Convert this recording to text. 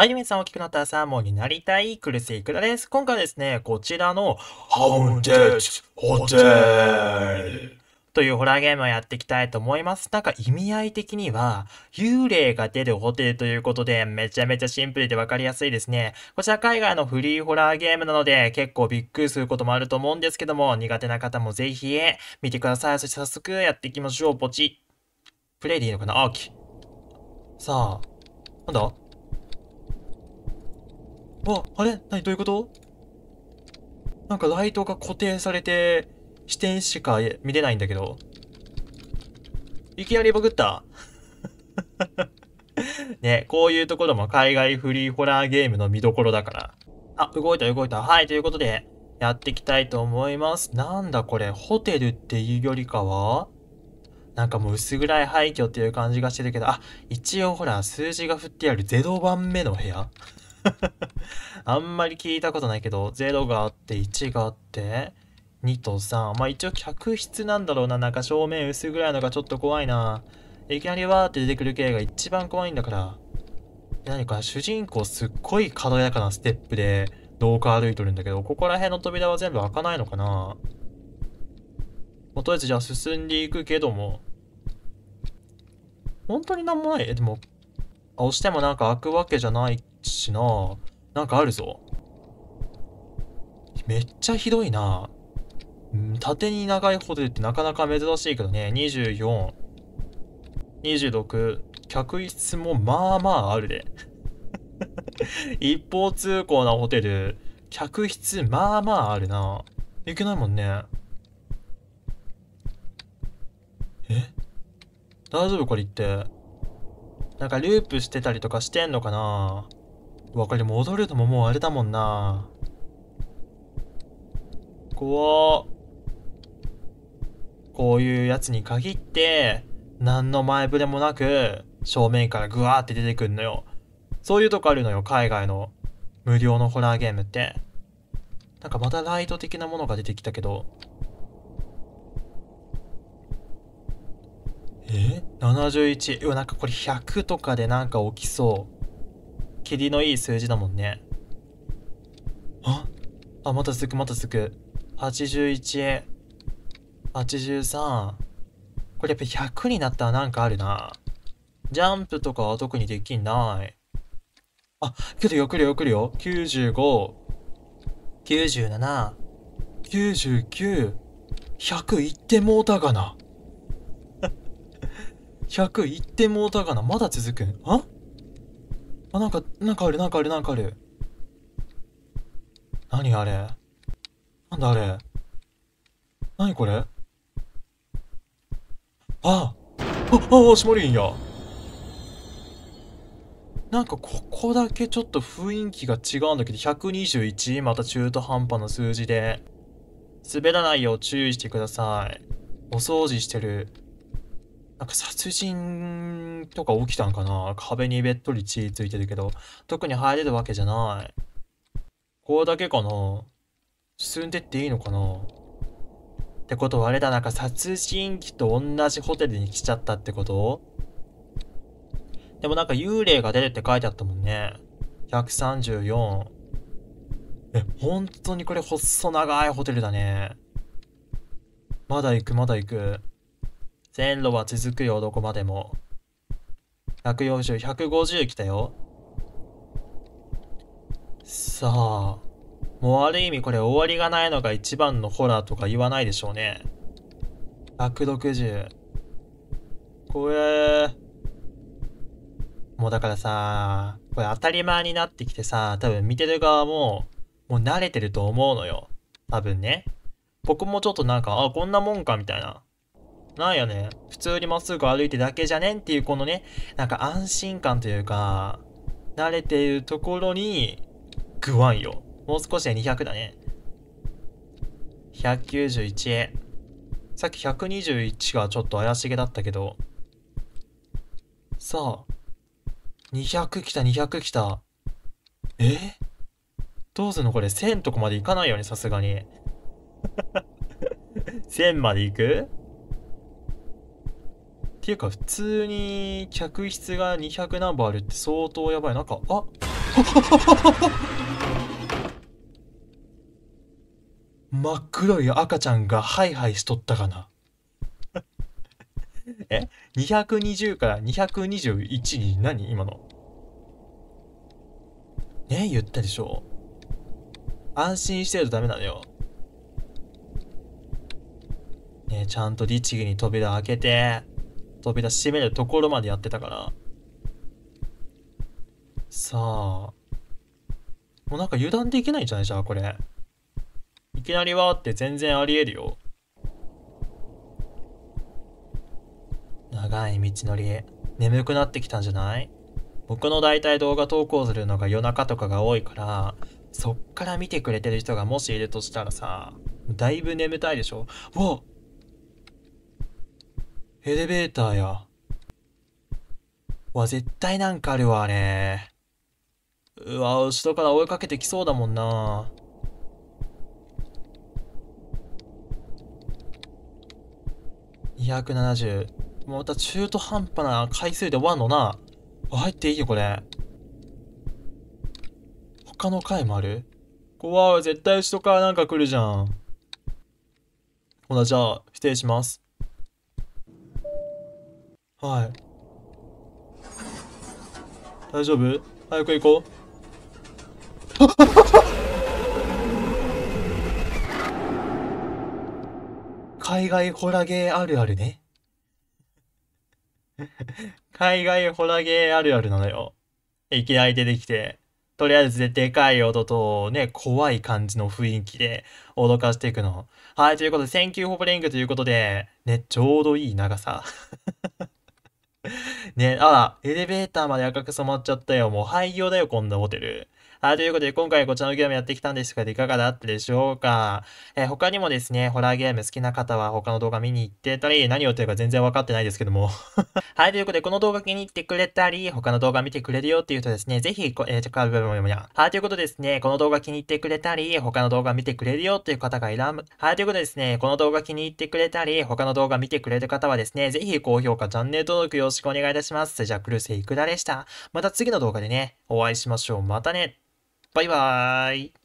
はい、皆さん大きくなったサーモンになりたい、苦しいくらです。今回はですね、こちらの、ハンテッホテルというホラーゲームをやっていきたいと思います。なんか意味合い的には、幽霊が出るホテルということで、めちゃめちゃシンプルでわかりやすいですね。こちら海外のフリーホラーゲームなので、結構びっくりすることもあると思うんですけども、苦手な方もぜひ見てください。そして早速やっていきましょう。ポチプレイでいいのかなあ、き。さあ、なんだわ、あれ何どういうことなんかライトが固定されて、視点しか見れないんだけど。いきなりバグった ね、こういうところも海外フリーホラーゲームの見どころだから。あ、動いた動いた。はい、ということで、やっていきたいと思います。なんだこれ、ホテルっていうよりかはなんかもう薄暗い廃墟っていう感じがしてるけど、あ、一応ほら、数字が振ってある0番目の部屋 あんまり聞いたことないけど、0があって、1があって、2と3。まあ一応客室なんだろうな。なんか正面薄ぐらいのがちょっと怖いな。いきなりわーって出てくる系が一番怖いんだから。何か主人公すっごい軽やかなステップで廊下歩いとるんだけど、ここら辺の扉は全部開かないのかなまあ、とりあえずじゃあ進んでいくけども。本当になんもないえ、でも、押してもなんか開くわけじゃないしな。なんかあるぞ。めっちゃひどいな。縦に長いホテルってなかなか珍しいけどね。24、26、客室もまあまああるで。一方通行なホテル、客室まあまああるな。いけないもんね。え大丈夫これって。なんかループしてたりとかしてんのかなわかり戻るのももうあれだもんな怖こういうやつに限って何の前触れもなく正面からグワーって出てくんのよそういうとこあるのよ海外の無料のホラーゲームってなんかまたライト的なものが出てきたけどえ71うわなんかこれ100とかでなんか起きそう蹴りのいい数字だもんね。ああ、また続く、また続く。81、83。これやっぱ100になったらなんかあるな。ジャンプとかは特にできない。あ、けどよ、くるよ、くるよ。95、97、99、100いってもうたがな。100 いってもうたがな。まだ続くんああ、なんか、なんかある、なんかある、なんかある。何あれなんだあれ何これあああ、あ、しもりんや。なんかここだけちょっと雰囲気が違うんだけど、121、また中途半端な数字で。滑らないよう注意してください。お掃除してる。なんか殺人とか起きたんかな壁にべっとり血ついてるけど、特に入れるわけじゃない。ここだけかな進んでっていいのかなってことはあれだ、なんか殺人鬼と同じホテルに来ちゃったってことでもなんか幽霊が出るって書いてあったもんね。134。え、本当にこれ細長いホテルだね。まだ行く、まだ行く。線路は続くよ、どこまでも。140、150来たよ。さあ、もうある意味これ終わりがないのが一番のホラーとか言わないでしょうね。160。これ、もうだからさ、これ当たり前になってきてさ、多分見てる側も、もう慣れてると思うのよ。多分ね。僕もちょっとなんか、あ、こんなもんかみたいな。なんやね、普通にまっすぐ歩いてだけじゃねんっていうこのね、なんか安心感というか、慣れているところに、グワンよ。もう少しで200だね。191。さっき121がちょっと怪しげだったけど。さあ、200来た、200来た。えどうすんのこれ、1000とこまで行かないよね、さすがに。1000 まで行くっていうか普通に客室が200ナンバーあるって相当やばいなんかあ 真っ黒い赤ちゃんがハイハイしとったかなえ220から221に何今のね言ったでしょ安心してるとダメなのよねちゃんと律儀に扉開けて扉閉めるところまでやってたから。さあ。もうなんか油断できないんじゃないじゃあこれ。いきなりはって全然ありえるよ。長い道のり、眠くなってきたんじゃない僕の大体動画投稿するのが夜中とかが多いから、そっから見てくれてる人がもしいるとしたらさ、だいぶ眠たいでしょわエレベーターや。わ、絶対なんかあるわ、ね。うわ、後ろから追いかけてきそうだもんな。270。また中途半端な回数で終わんのな。入っていいよ、これ。他の回もある怖い、絶対後ろからなんか来るじゃん。ほな、じゃあ、否定します。はい。大丈夫早く行こう。海外ホラゲーあるあるね。海外ホラゲーあるあるなのよ。いきなり出てきて、とりあえずでかい音とね、怖い感じの雰囲気で脅かしていくの。はい、ということで、センキューホブリングということで、ね、ちょうどいい長さ。ね、あら、エレベーターまで赤く染まっちゃったよ。もう廃業だよ、こんなホテル。はい、ということで、今回こちらのゲームやってきたんですが、いかがだったでしょうか。えー、他にもですね、ホラーゲーム好きな方は他の動画見に行ってたり、何を言ってるか全然わかってないですけども。はい、ということで、この動画気に入ってくれたり、他の動画見てくれるよっていう人ですね、ぜひ、えー、チェックアウトもやもや。はい、ということですね、この動画気に入ってくれたり、他の動画見てくれるよっていう方がいらん。はい、ということですね、この動画気に入ってくれたり、他の動画見てくれる方はですね、ぜひ高評価、チャンネル登録よろしくお願いいたします。じゃあ、クルセイクダでした。また次の動画でね、お会いしましょう。またね。バイバーイ